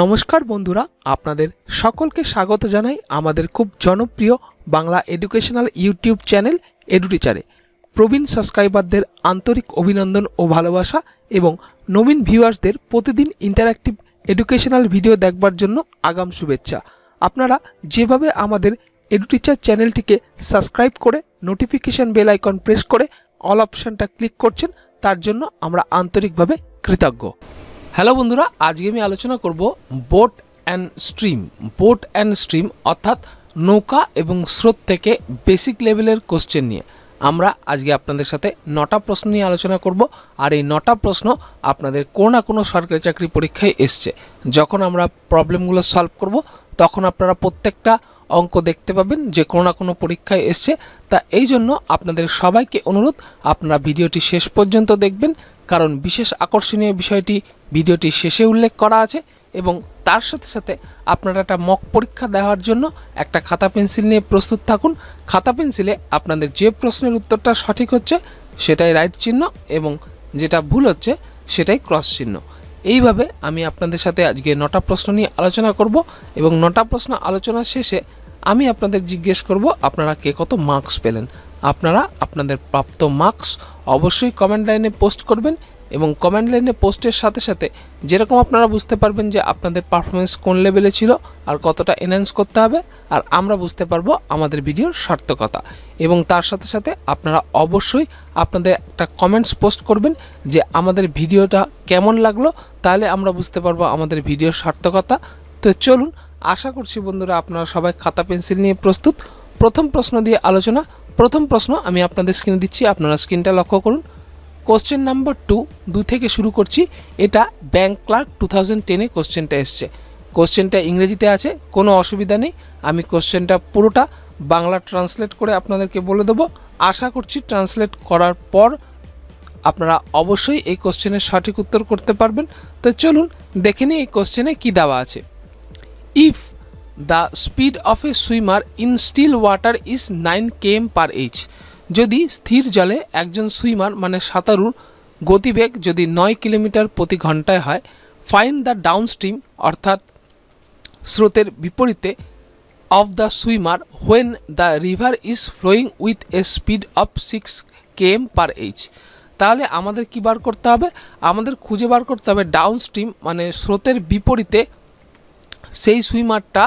নমস্কার বন্ধুরা আপনাদের সকলকে স্বাগত জানাই আমাদের খুব জনপ্রিয় বাংলা এডুকেশনাল ইউটিউব চ্যানেল এডুটিচারে প্রবীণ সাবস্ক্রাইবারদের আন্তরিক অভিনন্দন ও ভালোবাসা এবং নবীন ভিউয়ার্সদের প্রতিদিন ইন্টারাক্টিভ এডুকেশনাল ভিডিও দেখবার জন্য আগাম শুভেচ্ছা আপনারা যেভাবে আমাদের এডুটিচার চ্যানেলটিকে সাবস্ক্রাইব করে নোটিফিকেশান বেল আইকন প্রেস করে অল অপশানটা ক্লিক করছেন তার জন্য আমরা আন্তরিকভাবে কৃতজ্ঞ হ্যালো বন্ধুরা আজকে আমি আলোচনা করব boat and stream boat and stream অর্থাৎ নৌকা এবং স্রোত থেকে বেসিক লেভেলের কোশ্চেন নিয়ে আমরা আজকে আপনাদের সাথে নটা প্রশ্ন নিয়ে আলোচনা করব আর এই নটা প্রশ্ন আপনাদের কোনো না কোনো সরকারি চাকরি পরীক্ষায় এসছে যখন আমরা প্রবলেমগুলো সলভ করব তখন আপনারা প্রত্যেকটা অঙ্ক দেখতে পাবেন যে কোনো না কোনো পরীক্ষায় এসছে তা এই জন্য আপনাদের সবাইকে অনুরোধ আপনারা ভিডিওটি শেষ পর্যন্ত দেখবেন কারণ বিশেষ আকর্ষণীয় বিষয়টি ভিডিওটির শেষে উল্লেখ করা আছে এবং তার সাথে সাথে আপনারা একটা মক পরীক্ষা দেওয়ার জন্য একটা খাতা পেন্সিল নিয়ে প্রস্তুত থাকুন খাতা পেন্সিলে আপনাদের যে প্রশ্নের উত্তরটা সঠিক হচ্ছে সেটাই রাইট চিহ্ন এবং যেটা ভুল হচ্ছে সেটাই ক্রস চিহ্ন এইভাবে আমি আপনাদের সাথে আজকে নটা প্রশ্ন নিয়ে আলোচনা করব এবং নটা প্রশ্ন আলোচনা শেষে আমি আপনাদের জিজ্ঞেস করব আপনারা কে কত মার্কস পেলেন আপনারা আপনাদের প্রাপ্ত মার্কস অবশ্যই কমেন্ট লাইনে পোস্ট করবেন এবং কমেন্ট লাইনে পোস্টের সাথে সাথে যেরকম আপনারা বুঝতে পারবেন যে আপনাদের পারফরমেন্স কোন লেভেলে ছিল আর কতটা এনহ্যান্স করতে হবে আর আমরা বুঝতে পারবো আমাদের ভিডিওর সার্থকতা এবং তার সাথে সাথে আপনারা অবশ্যই আপনাদের একটা কমেন্টস পোস্ট করবেন যে আমাদের ভিডিওটা কেমন লাগলো তাহলে আমরা বুঝতে পারবো আমাদের ভিডিওর সার্থকতা তো চলুন আশা করছি বন্ধুরা আপনারা সবাই খাতা পেন্সিল নিয়ে প্রস্তুত প্রথম প্রশ্ন দিয়ে আলোচনা প্রথম প্রশ্ন আমি আপনাদের স্ক্রিনে দিচ্ছি আপনারা স্ক্রিনটা লক্ষ্য করুন কোশ্চেন নাম্বার টু দু থেকে শুরু করছি এটা ব্যাংক ক্লার্ক টু থাউজেন্ড টেনে কোশ্চেনটা এসছে কোশ্চেনটা ইংরেজিতে আছে কোনো অসুবিধা নেই আমি কোশ্চেনটা পুরোটা বাংলা ট্রান্সলেট করে আপনাদেরকে বলে দেবো আশা করছি ট্রান্সলেট করার পর আপনারা অবশ্যই এই কোশ্চেনের সঠিক উত্তর করতে পারবেন তো চলুন দেখে নিই এই কোশ্চেনে কী দেওয়া আছে if the speed of a swimmer in still water is nine M per H যদি স্থির জলে একজন সুইমার মানে সাঁতারুর গতিবেগ যদি নয় কিলোমিটার প্রতি ঘন্টায় হয় ফাইন দ্য ডাউন স্ট্রিম অর্থাৎ স্রোতের বিপরীতে of the swimmer when the river is flowing with a speed of six KM per H তাহলে আমাদের কি বার করতে হবে আমাদের খুঁজে বার করতে হবে ডাউন স্ট্রিম মানে স্রোতের বিপরীতে সেই সুইমারটা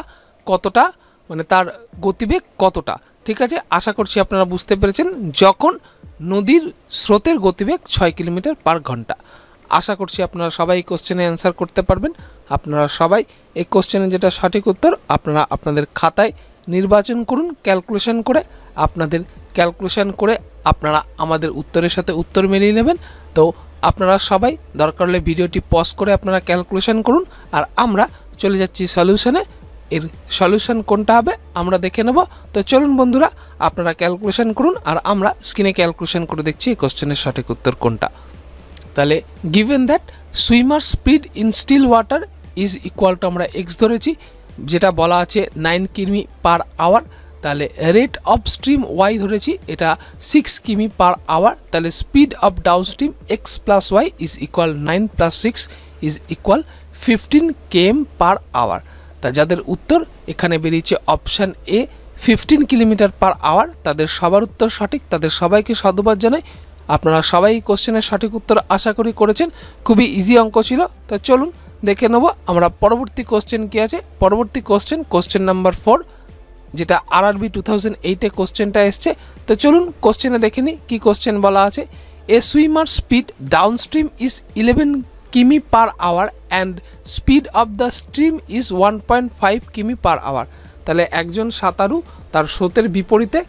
কতটা মানে তার গতিবেগ কতটা ঠিক আছে আশা করছি আপনারা বুঝতে পেরেছেন যখন নদীর স্রোতের গতিবেগ ছয় কিলোমিটার পার ঘন্টা আশা করছি আপনারা সবাই এই কোশ্চেনে অ্যান্সার করতে পারবেন আপনারা সবাই এই কোশ্চেনের যেটা সঠিক উত্তর আপনারা আপনাদের খাতায় নির্বাচন করুন ক্যালকুলেশন করে আপনাদের ক্যালকুলেশন করে আপনারা আমাদের উত্তরের সাথে উত্তর মিলিয়ে নেবেন তো আপনারা সবাই দরকার হলে ভিডিওটি পজ করে আপনারা ক্যালকুলেশন করুন আর আমরা চলে যাচ্ছি সলিউশনে এর সলিউশন কোনটা হবে আমরা দেখে নেব তো চলুন বন্ধুরা আপনারা ক্যালকুলেশন করুন আর আমরা স্ক্রিনে ক্যালকুলেশন করে দেখছি এই কোশ্চেনের সঠিক উত্তর কোনটা তাহলে given that swimmer speed in still water is equal to আমরা এক্স ধরেছি যেটা বলা আছে নাইন কিমি পার আওয়ার তাহলে রেট অফ স্ট্রিম ওয়াই ধরেছি এটা সিক্স কিমি পার আওয়ার তাহলে speed of down stream X plus Y is equal nine plus six is equal fifteen KM per hour তা যাদের উত্তর এখানে বেরিয়েছে option A fifteen kilometre per hour তাদের সবার উত্তর সঠিক তাদের সবাইকে সাধুবাদ জানাই আপনারা সবাই কোশ্চেনের সঠিক উত্তর আশা করি করেছেন খুবই ইজি অঙ্ক ছিল তা চলুন দেখে নেব আমরা পরবর্তী কোশ্চেন কী আছে পরবর্তী কোশ্চেন কোশ্চেন নাম্বার ফোর যেটা আর আরবি টু থাউজেন্ড এইটে কোশ্চেনটা এসছে তো চলুন কোশ্চেনে দেখে নিই কী কোশ্চেন বলা আছে a swimmer speed downstream is eleven কিমি per hour and speed of the stream is one point five কিমি পার আওয়ার তাহলে একজন সাঁতারু তার স্রোতের বিপরীতে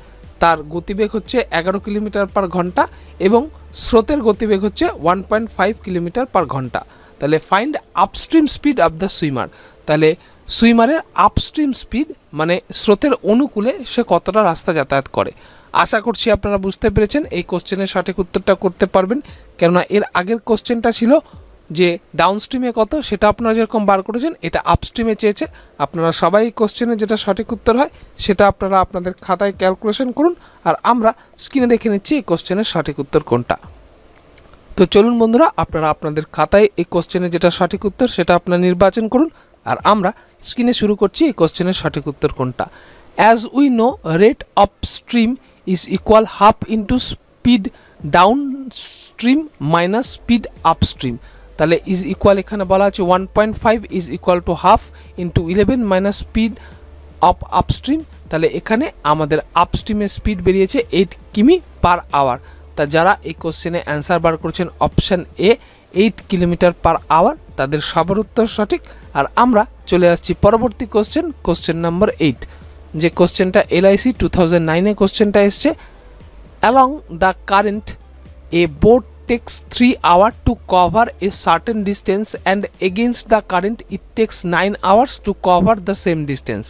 তার গতিবেগ হচ্ছে এগারো কিলোমিটার পার ঘন্টা এবং স্রোতের গতিবেগ হচ্ছে one point five kilometre per ঘন্টা তাহলে find upstream speed of the swimmer তাহলে সুইমারের আপস্ট্রিম স্পিড মানে স্রোতের অনুকূলে সে কতটা রাস্তা যাতায়াত করে আশা করছি আপনারা বুঝতে পেরেছেন এই কোশ্চেনের সঠিক উত্তরটা করতে পারবেন কেননা এর আগের কোশ্চেনটা ছিল যে ডাউনস্ট্রিমে কত সেটা আপনারা যেরকম বার করেছেন এটা আপস্ট্রিমে চেয়েছে আপনারা সবাই কোশ্চেনের যেটা সঠিক উত্তর হয় সেটা আপনারা আপনাদের খাতায় ক্যালকুলেশন করুন আর আমরা স্ক্রিনে দেখে নিচ্ছি এই কোশ্চেনের সঠিক উত্তর কোনটা তো চলুন বন্ধুরা আপনারা আপনাদের খাতায় এই কোশ্চেনের যেটা সঠিক উত্তর সেটা আপনারা নির্বাচন করুন আর আমরা স্ক্রিনে শুরু করছি এই কোশ্চেনের সঠিক উত্তর কোনটা as we know rate of stream is equal half into speed down stream minus speed upstream তাহলে ইজ ইকুয়াল এখানে বলা আছে one point five is equal to half into eleven minus speed of upstream তাহলে এখানে আমাদের আপস্ট্রিমের speed বেরিয়েছে eight কিমি per hour তা যারা এই কোশ্চেনে অ্যান্সার বার করছেন option A eight kilometre per hour তাদের সবার উত্তর সঠিক আর আমরা চলে আসছি পরবর্তী কোশ্চেন কোশ্চেন নম্বর এইট যে কোশ্চেনটা এলআইসি টু থাউজেন্ড নাইনে কোশ্চেনটা এসছে along the current a boat takes 3 hours to cover a certain distance and against the current it takes 9 hours to cover the same distance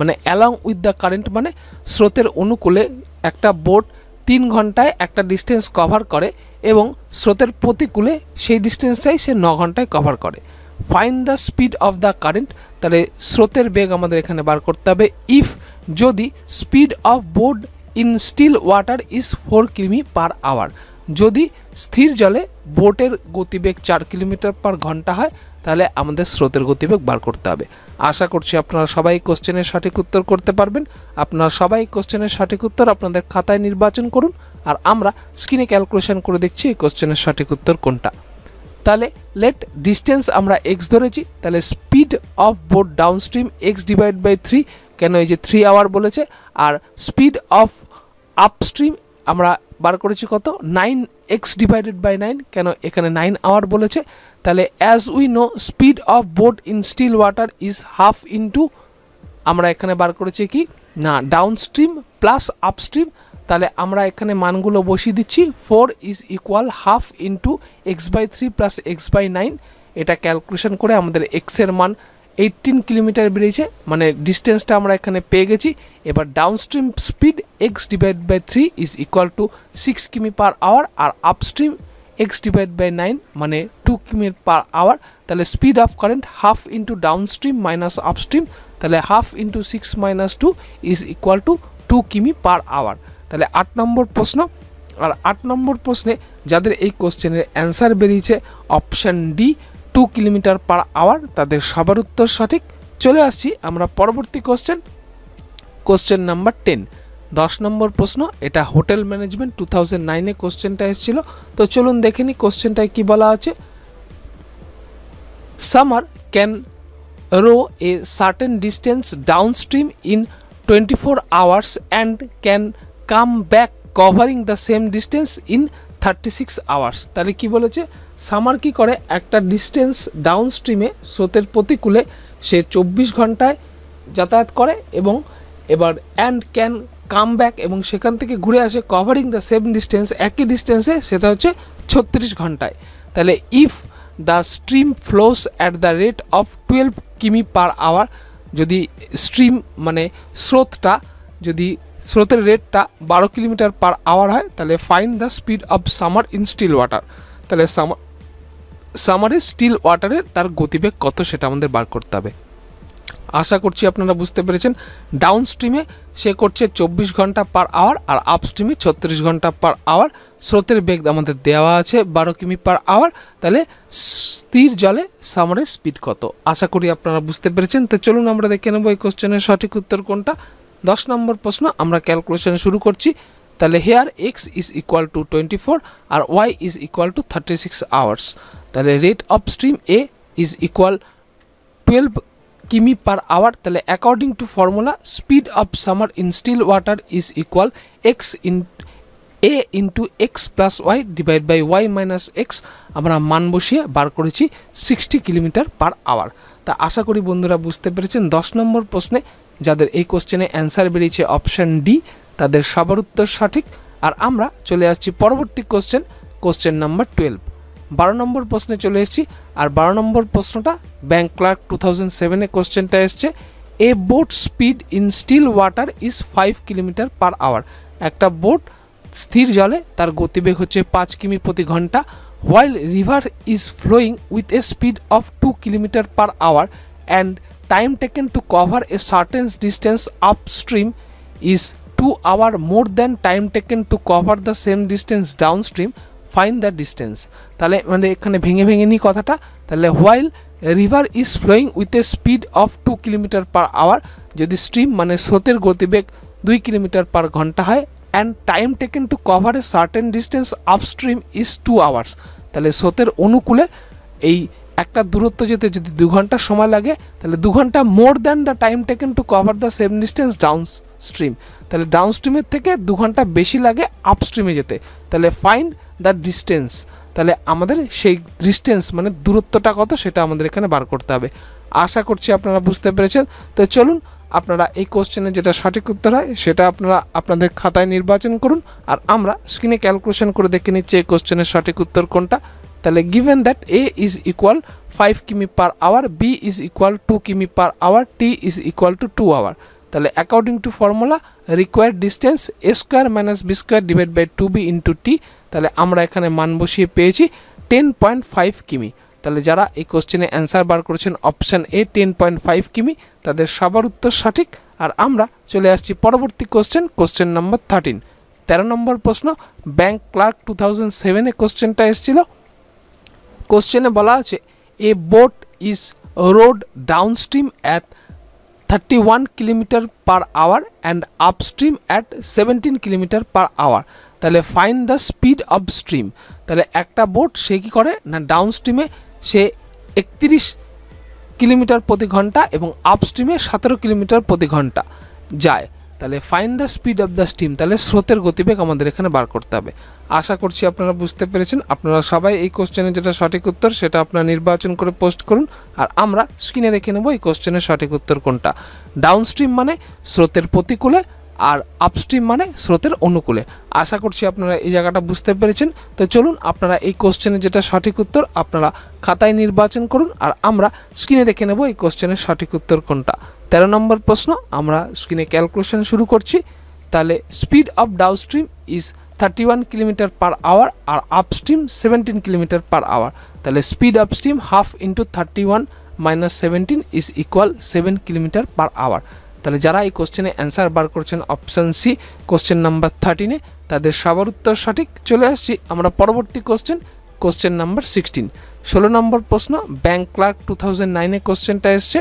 মানে along with the current মানে স্রোতের অনুকূলে একটা boat তিন ঘন্টায় একটা ডিস্টেন্স কভার করে এবং স্রোতের প্রতিকূলে সেই ডিস্টেন্সটাই সে ন ঘন্টায় কভার করে find the speed of the current তাহলে স্রোতের বেগ আমাদের এখানে বার করতে হবে ইফ যদি speed of boat in still water is four কিমি পার আওয়ার যদি স্থির জলে বোটের গতিবেগ চার কিলোমিটার পার ঘন্টা হয় তাহলে আমাদের স্রোতের গতিবেগ বার করতে হবে আশা করছি আপনারা সবাই কোশ্চেনের সঠিক উত্তর করতে পারবেন আপনারা সবাই কোশ্চেনের সঠিক উত্তর আপনাদের খাতায় নির্বাচন করুন আর আমরা স্ক্রিনে ক্যালকুলেশন করে দেখছি এই কোশ্চেনের সঠিক উত্তর কোনটা তাহলে লেট ডিস্টেন্স আমরা এক্স ধরেছি তাহলে speed of boat down stream X divide by three কেন এই যে থ্রি আওয়ার বলেছে আর স্পিড অফ আপস্ট্রিম আমরা বার করেছি কত nine X divided by nine কেন এখানে নাইন আওয়ার বলেছে তাহলে as we know speed of boat in still water is half into আমরা এখানে বার করেছি কি না ডাউন স্ট্রিম প্লাস আপস্ট্রিম তাহলে আমরা এখানে মানগুলো বসিয়ে দিচ্ছি four is equal half into X by three plus X by nine এটা ক্যালকুলেশন করে আমাদের এক্সের মান এইটিন কিলোমিটার বেরিয়েছে মানে ডিস্টেন্সটা আমরা এখানে পেয়ে গেছি এবার downstream speed X divide by three is equal to six কিমি পার আওয়ার আর upstream x divide by nine মানে টু কিমি পার আওয়ার তাহলে speed of current half into downstream minus upstream তাহলে half into six minus two is equal to two কিমি per hour তাহলে আট নম্বর প্রশ্ন আর আট নম্বর প্রশ্নে যাদের এই কোশ্চেনের অ্যান্সার বেরিয়েছে option D two kilometre per hour তাদের সবার উত্তর সঠিক চলে আসছি আমরা পরবর্তী কোশ্চেন কোশ্চেন নাম্বার টেন দশ নম্বর প্রশ্ন এটা হোটেল ম্যানেজমেন্ট টু থাউজেন্ড নাইনে কোশ্চেনটা এসেছিল তো চলুন দেখে নিই কোশ্চেনটায় কী বলা আছে swimmer can row a certain distance down stream in twenty four hours and can come back covering the same distance in thirty six hours তাহলে কী বলেছে সামার কি করে একটা ডিস্টেন্স ডাউন স্ট্রিমে স্রোতের প্রতিকূলে সে চব্বিশ ঘন্টায় যাতায়াত করে এবং এবার অ্যান্ড ক্যান কাম ব্যাক এবং সেখান থেকে ঘুরে আসে কভারিং দ্য সেম ডিস্টেন্স একই ডিস্টেন্সে সেটা হচ্ছে ছত্রিশ ঘন্টায় তাহলে if the stream flows at the rate of twelve কিমি পার আওয়ার যদি স্ট্রিম মানে স্রোতটা যদি স্রোতের রেটটা বারো কিলোমিটার পার আওয়ার হয় তাহলে find the speed of swimmer in still water তাহলে সামার সামারে স্টিল ওয়াটারে তার গতিবেগ কত সেটা আমাদের বার করতে হবে আশা করছি আপনারা বুঝতে পেরেছেন ডাউন স্ট্রিমে সে করছে চব্বিশ ঘন্টা পার আওয়ার আর আপ ছত্রিশ ঘন্টা পার আওয়ার স্রোতের বেগ আমাদের দেওয়া আছে বারো কিমি পার আওয়ার তাহলে স্থির জলে সামারের স্পিড কত আশা করি আপনারা বুঝতে পেরেছেন তো চলুন আমরা দেখে নেব এই কোশ্চেনের সঠিক উত্তর কোনটা দশ নম্বর প্রশ্ন আমরা ক্যালকুলেশন শুরু করছি তাহলে here X is equal to twenty four আর Y is equal to thirty six hours তাহলে rate of stream A is equal twelve কিমি পার আওয়ার তাহলে according to formula speed of swimmer in still water is equal X in A into X plus Y divide by Y minus X আমরা মান বসিয়ে বার করেছি sixty kilometre per hour তা আশা করি বন্ধুরা বুঝতে পেরেছেন দশ নম্বর প্রশ্নে যাদের এই কোশ্চেনে অ্যান্সার বেরিয়েছে অপশান ডি তাদের সবার উত্তর সঠিক আর আমরা চলে আসছি পরবর্তী কোশ্চেন কোশ্চেন নাম্বার টুয়েলভ বারো নম্বর প্রশ্নে চলে এসেছি আর বারো নম্বর প্রশ্নটা ব্যাঙ্ক ক্লার্ক টু থাউজেন্ড সেভেনে কোশ্চেনটা এসছে a boat speed in still water is five kilometre per hour একটা বোট স্থির জলে তার গতিবেগ হচ্ছে পাঁচ কিমি প্রতি ঘন্টা while river is flowing with a speed of two kilometre per hour and time taken to cover a certain distance upstream is two hour more more time time to cover the same same down stream find the distance তাহলে মানে এখানে ভেঙে ভেঙে নিই কথাটা তাহলে while river is flowing with a speed of two kilometre per hour যদি stream মানে স্রোতের গতিবেগ দুই কিলোমিটার পার ঘন্টা হয় and time taken to cover a certain distance upstream is two hours তাহলে স্রোতের অনুকূলে এই একটা দূরত্ব যেতে যদি দু ঘন্টা সময় লাগে তাহলে দু ঘন্টা more than the time taken to cover the same distance down stream তাহলে ডাউন স্ট্রিমের থেকে দু ঘন্টা বেশি লাগে আপ স্ট্রিমে যেতে তাহলে ফাইন্ড দ্য ডিস্টেন্স তাহলে আমাদের সেই ডিস্টেন্স মানে দূরত্বটা কত সেটা আমাদের এখানে বার করতে হবে আশা করছি আপনারা বুঝতে পেরেছেন তো চলুন আপনারা এই কোশ্চেনে যেটা সঠিক উত্তর হয় সেটা আপনারা আপনাদের খাতায় নির্বাচন করুন আর আমরা স্ক্রিনে ক্যালকুলেশন করে দেখে নিচ্ছি এই কোশ্চেনের সঠিক উত্তর কোনটা তাহলে given that A is equal five কিমি per hour B is equal two কিমি per hour T is equal to two hour তাহলে according to formula require distance A square minus B square divide by two B into T তাহলে আমরা এখানে মান বসিয়ে পেয়েছি ten point five কিমি তাহলে যারা এই কোশ্চেনে অ্যান্সার বার করেছেন option A ten point five কিমি তাদের সবার উত্তর সঠিক আর আমরা চলে আসছি পরবর্তী কোশ্চেন কোশ্চেন নম্বর থার্টিন তেরো নম্বর প্রশ্ন ব্যাংক ক্লার্ক টু থাউজেন্ড সেভেনে কোশ্চেনটা এসেছিল কোশ্চেনে বলা আছে a boat is rowed downstream at thirty one kilometre per hour and upstream at seventeen kilometre per hour তাহলে find the speed of stream তাহলে একটা বোট সে কী করে না ডাউনস্ট্রিমে সে একত্রিশ কিলোমিটার প্রতি ঘন্টা এবং আপস্ট্রিমে সতেরো কিলোমিটার প্রতি ঘন্টা যায় তাহলে find the speed of the stream তাহলে স্রোতের গতিবেগ আমাদের এখানে বার করতে হবে আশা করছি আপনারা বুঝতে পেরেছেন আপনারা সবাই এই কোশ্চেনের যেটা সঠিক উত্তর সেটা আপনারা নির্বাচন করে পোস্ট করুন আর আমরা স্ক্রিনে দেখে নেব এই কোশ্চেনের সঠিক উত্তর কোনটা ডাউনস্ট্রিম মানে স্রোতের প্রতিকূলে আর আপস্ট্রিম মানে স্রোতের অনুকূলে আশা করছি আপনারা এই জায়গাটা বুঝতে পেরেছেন তো চলুন আপনারা এই কোশ্চেনের যেটা সঠিক উত্তর আপনারা খাতায় নির্বাচন করুন আর আমরা স্ক্রিনে দেখে নেব এই কোশ্চেনের সঠিক উত্তর কোনটা তেরো নম্বর প্রশ্ন আমরা স্ক্রিনে ক্যালকুলেশন শুরু করছি তাহলে speed of downstream is thirty one kilometre per hour আর upstream seventeen kilometre per hour তাহলে speed upstream half into thirty one minus seventeen is equal seven kilometre per hour তাহলে যারা এই কোশ্চেনে অ্যান্সার বার করছেন অপশান সি কোশ্চেন নাম্বার থার্টিনে তাদের সবার উত্তর সঠিক চলে আসছি আমরা পরবর্তী কোশ্চেন কোশ্চেন নাম্বার সিক্সটিন ষোলো নম্বর প্রশ্ন ব্যাংক ক্লার্ক টু থাউজেন্ড নাইনে কোশ্চেনটা এসছে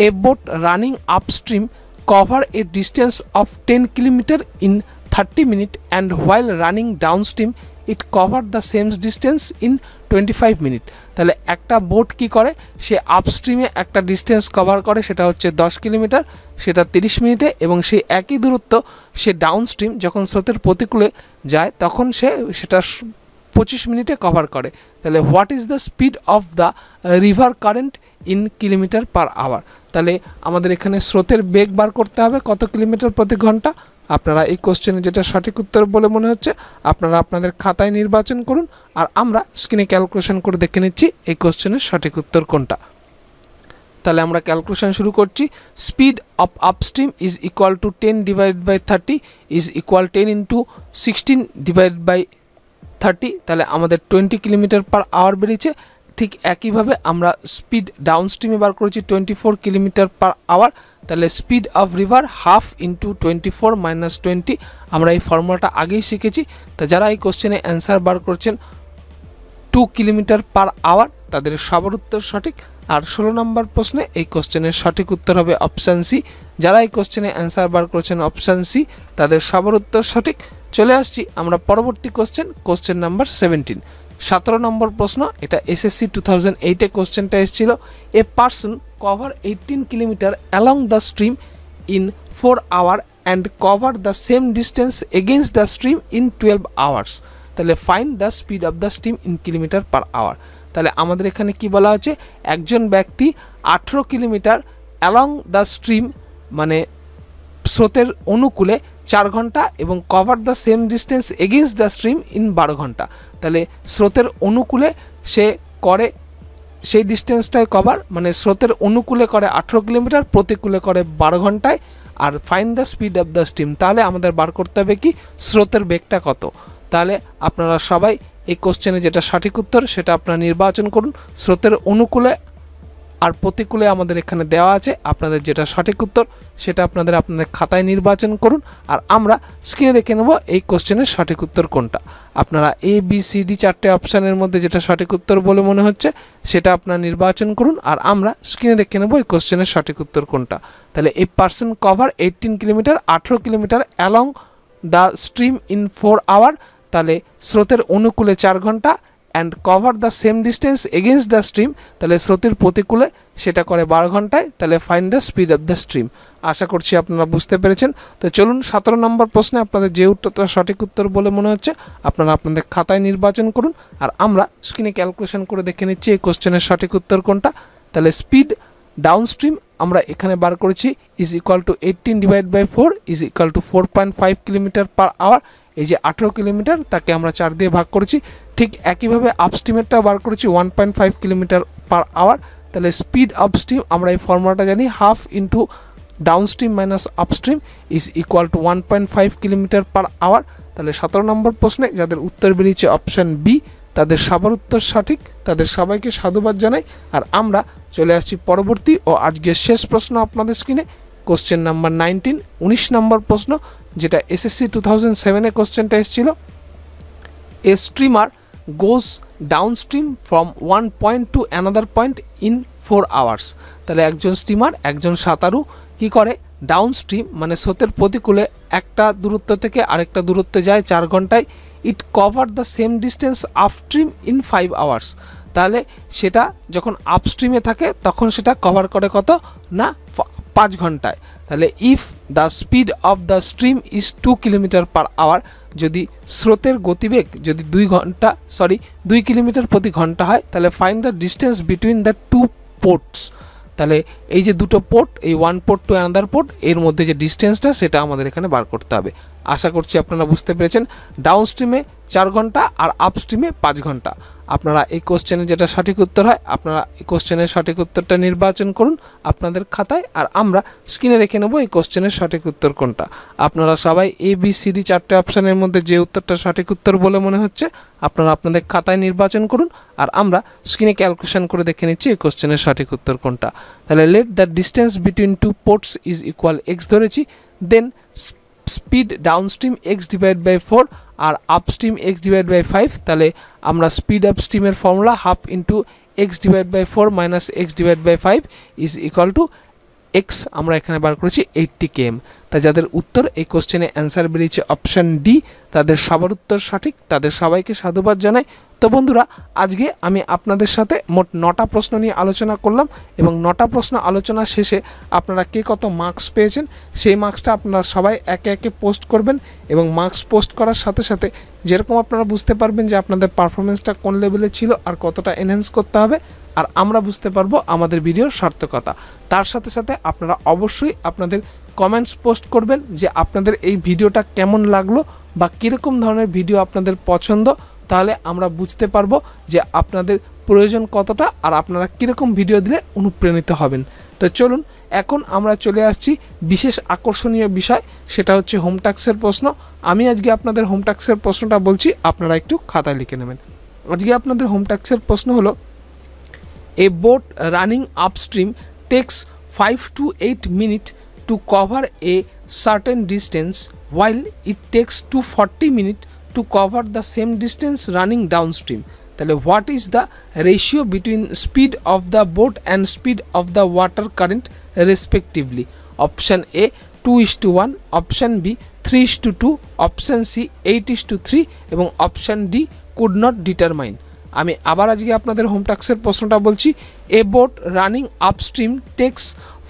A boat running upstream cover a distance of 10 km in 30 minutes and while running downstream it cover the same distance in 25 minute তাহলে একটা বোট কি করে সে আপস্ট্রিমে একটা ডিস্টেন্স কভার করে সেটা হচ্ছে 10 কিলোমিটার সেটা 30 মিনিটে এবং সেই একই দূরত্ব সে ডাউনস্ট্রিম যখন স্রোতের প্রতিকূলে যায় তখন সে সেটা পঁচিশ মিনিটে কভার করে তাহলে what is the speed of the river current in kilometre per hour তাহলে আমাদের এখানে স্রোতের বেগ বার করতে হবে কত কিলোমিটার প্রতি ঘন্টা আপনারা এই কোশ্চেনের যেটা সঠিক উত্তর বলে মনে হচ্ছে আপনারা আপনাদের খাতায় নির্বাচন করুন আর আমরা স্ক্রিনে ক্যালকুলেশন করে দেখে নিচ্ছি এই কোশ্চেনের সঠিক উত্তর কোনটা তাহলে আমরা ক্যালকুলেশন শুরু করছি speed of upstream is equal to ten divide by thirty is equal ten into sixteen divide by thirty তাহলে আমাদের টোয়েন্টি কিলোমিটার পার আওয়ার বেড়েছে ঠিক একইভাবে আমরা স্পিড ডাউন স্ট্রিমে বার করেছি twenty four kilometre per hour তাহলে speed of river half into twenty four minus twenty আমরা এই ফর্মুলাটা আগেই শিখেছি তা যারা এই কোশ্চেনে অ্যান্সার বার করছেন টু কিলোমিটার পার আওয়ার তাদের সবার উত্তর সঠিক আর ষোলো নম্বর প্রশ্নে এই কোশ্চেনের সঠিক উত্তর হবে অপশান সি যারা এই কোশ্চেনে অ্যান্সার বার করেছেন অপশান সি তাদের সবার উত্তর সঠিক চলে আসছি আমরা পরবর্তী কোশ্চেন কোশ্চেন নাম্বার সেভেন্টিন সতেরো নম্বর প্রশ্ন এটা এসএসসি টু থাউজেন্ড এইটে কোশ্চেনটা এসেছিল a person cover eighteen kilometre along the stream in four hour and cover the same distance against the stream in twelve hours তাহলে find the speed of the stream in kilometre per hour তাহলে আমাদের এখানে কি বলা হচ্ছে একজন ব্যক্তি আঠেরো কিলোমিটার অ্যালং দ্য স্ট্রিম মানে স্রোতের অনুকূলে চার ঘন্টা এবং cover the same distance against the stream in বারো ঘন্টা তাহলে স্রোতের অনুকূলে সে করে সেই ডিস্টেন্সটায় কভার মানে স্রোতের অনুকূলে করে আঠেরো কিলোমিটার প্রতিকূলে করে বারো ঘন্টায় আর find the speed of the stream তাহলে আমাদের বার করতে হবে কি স্রোতের বেগটা কত তাহলে আপনারা সবাই এই কোশ্চেনে যেটা সঠিক উত্তর সেটা আপনারা নির্বাচন করুন স্রোতের অনুকূলে আর প্রতিকূলে আমাদের এখানে দেওয়া আছে আপনাদের যেটা সঠিক উত্তর সেটা আপনাদের আপনাদের খাতায় নির্বাচন করুন আর আমরা স্ক্রিনে দেখে নেব এই কোশ্চেনের সঠিক উত্তর কোনটা আপনারা এ বি সি ডি চারটে অপশানের মধ্যে যেটা সঠিক উত্তর বলে মনে হচ্ছে সেটা আপনারা নির্বাচন করুন আর আমরা স্ক্রিনে দেখে নেব এই কোশ্চেনের সঠিক উত্তর কোনটা তাহলে এই পার্সেন্ট কভার এইটিন কিলোমিটার আঠেরো kilometre along the stream in four hour তাহলে স্রোতের অনুকূলে চার ঘন্টা and cover the same distance against the stream তাহলে স্রোতের প্রতিকূলে সেটা করে বারো ঘন্টায় তাহলে find the speed of the stream আশা করছি আপনারা বুঝতে পেরেছেন তো চলুন সতেরো নম্বর প্রশ্নে আপনাদের যে উত্তরটা সঠিক উত্তর বলে মনে হচ্ছে আপনারা আপনাদের খাতায় নির্বাচন করুন আর আমরা স্ক্রিনে ক্যালকুলেশন করে দেখে নিচ্ছি এই কোশ্চেনের সঠিক উত্তর কোনটা তাহলে স্পিড ডাউন স্ট্রিম আমরা এখানে বার করেছি is equal to eighteen divide by four is equal to four point five kilometre per hour এই যে আঠেরো কিলোমিটার তাকে আমরা চার দিয়ে ভাগ করেছি ঠিক একইভাবে স্টিমেটটা বার করেছি one point five kilometre per hour তাহলে স্পিড আপস্ট্রিম আমরা এই ফর্মুলাটা জানি half into downstream minus upstream is equal to one point five kilometre per hour তাহলে সতেরো নম্বর প্রশ্নে যাদের উত্তর বেরিয়েছে অপশান বি তাদের সবার উত্তর সঠিক তাদের সবাইকে সাধুবাদ জানাই আর আমরা চলে আসছি পরবর্তী ও আজকের শেষ প্রশ্ন আপনাদের স্ক্রিনে কোশ্চেন নাম্বার নাইনটিন উনিশ নম্বর প্রশ্ন যেটা এসএসসি টু থাউজেন্ড সেভেনে কোশ্চেনটা এসেছিল a streamer goes stream from one point to another point in four hours তাহলে একজন স্টিমার একজন সাঁতারু কি করে ডাউন স্ট্রিম মানে স্রোতের প্রতিকূলে একটা দূরত্ব থেকে আরেকটা দূরত্বে যায় চার ঘন্টায় it cover the same distance upstream in five hours তাহলে সেটা যখন আপস্ট্রিমে থাকে তখন সেটা কভার করে কত না পাঁচ ঘন্টায় তাহলে if the speed of the stream is two kilometre per hour যদি স্রোতের গতিবেগ যদি দুই ঘন্টা সরি দুই কিলোমিটার প্রতি ঘন্টা হয় তাহলে find the distance between the two ports তাহলে এই যে দুটো পোর্ট এই one port to another port এর মধ্যে যে ডিস্টেন্সটা সেটা আমাদের এখানে বার করতে হবে আশা করছি আপনারা বুঝতে পেরেছেন ডাউন স্ট্রিমে চার ঘন্টা আর আপস্ট্রিমে পাঁচ ঘন্টা আপনারা এই কোশ্চেনের যেটা সঠিক উত্তর হয় আপনারা এই কোশ্চেনের সঠিক উত্তরটা নির্বাচন করুন আপনাদের খাতায় আর আমরা স্ক্রিনে দেখে নেব এই কোশ্চেনের সঠিক উত্তর কোনটা আপনারা সবাই এ বি সি ডি চারটে অপশানের মধ্যে যে উত্তরটা সঠিক উত্তর বলে মনে হচ্ছে আপনারা আপনাদের খাতায় নির্বাচন করুন আর আমরা স্ক্রিনে ক্যালকুলেশন করে দেখে নিচ্ছি এই কোশ্চেনের সঠিক উত্তর কোনটা তাহলে let the distance between two ports is equal x ধরেছি then speed downstream x divide by four আর upstream x divide by five তাহলে আমরা স্পিড আপস্ট্রিমের formula half into x divide by four minus x divide by five is equal to x আমরা এখানে বার করেছি eighty KM তা যাদের উত্তর এই কোশ্চেনে অ্যান্সার বেরিয়েছে অপশান ডি তাদের সবার উত্তর সঠিক তাদের সবাইকে সাধুবাদ জানাই তো বন্ধুরা আজকে আমি আপনাদের সাথে মোট নটা প্রশ্ন নিয়ে আলোচনা করলাম এবং নটা প্রশ্ন আলোচনা শেষে আপনারা কে কত মার্কস পেয়েছেন সেই মার্কসটা আপনারা সবাই একে একে পোস্ট করবেন এবং মার্কস পোস্ট করার সাথে সাথে যেরকম আপনারা বুঝতে পারবেন যে আপনাদের পারফরমেন্সটা কোন লেভেলে ছিল আর কতটা এনহ্যান্স করতে হবে আর আমরা বুঝতে পারবো আমাদের ভিডিওর সার্থকতা তার সাথে সাথে আপনারা অবশ্যই আপনাদের কমেন্টস পোস্ট করবেন যে আপনাদের এই ভিডিওটা কেমন লাগলো বা কীরকম ধরনের ভিডিও আপনাদের পছন্দ তাহলে আমরা বুঝতে পারবো যে আপনাদের প্রয়োজন কতটা আর আপনারা কীরকম ভিডিও দিলে অনুপ্রাণিত হবেন তো চলুন এখন আমরা চলে আসছি বিশেষ আকর্ষণীয় বিষয় সেটা হচ্ছে হোম ট্যাক্সের প্রশ্ন আমি আজকে আপনাদের হোম ট্যাক্সের প্রশ্নটা বলছি আপনারা একটু খাতায় লিখে নেবেন আজকে আপনাদের হোম ট্যাক্সের প্রশ্ন হলো a boat running upstream takes five two eight minute to cover a certain distance it takes two forty minute to cover the same distance running downstream তাহলে what is the ratio between speed of the boat and speed of the water current respectively option A two is to one option B three is to two option C eight is to three এবং option D could not determine আমি আবার আজকে আপনাদের হোমটাক্সের প্রশ্নটা বলছি a boat running upstream takes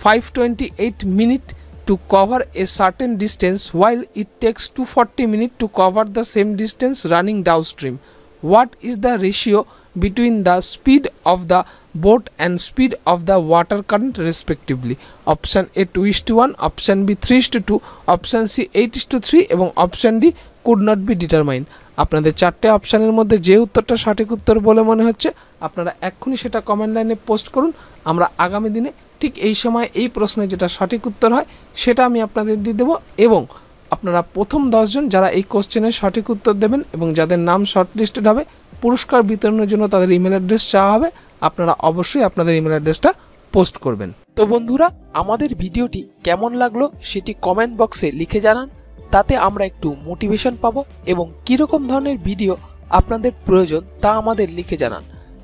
five twenty eight minute to cover a certain distance while it takes 240 minutes to cover the same distance running downstream. What is the ratio between the speed of the boat and speed of the water current respectively? Option A 2 is to 1, option B 3 is to 2, option C 8 is to 3 and option D could not be determined. আপনাদের চারটে অপশানের মধ্যে যে উত্তরটা সঠিক উত্তর বলে মনে হচ্ছে আপনারা এক্ষুনি সেটা কমেন্ট লাইনে পোস্ট করুন আমরা আগামী দিনে ঠিক এই সময় এই প্রশ্নে যেটা সঠিক উত্তর হয় সেটা আমি আপনাদের দিয়ে দেবো এবং আপনারা প্রথম দশজন যারা এই কোশ্চেনের সঠিক উত্তর দেবেন এবং যাদের নাম শর্টলিস্টেড হবে পুরস্কার বিতরণের জন্য তাদের ইমেল অ্যাড্রেস চাওয়া হবে আপনারা অবশ্যই আপনাদের ইমেল অ্যাড্রেসটা পোস্ট করবেন তো বন্ধুরা আমাদের ভিডিওটি কেমন লাগলো সেটি কমেন্ট বক্সে লিখে জানান তাতে আমরা একটু মোটিভেশন পাবো এবং কীরকম ধরনের ভিডিও আপনাদের প্রয়োজন তা আমাদের লিখে জানান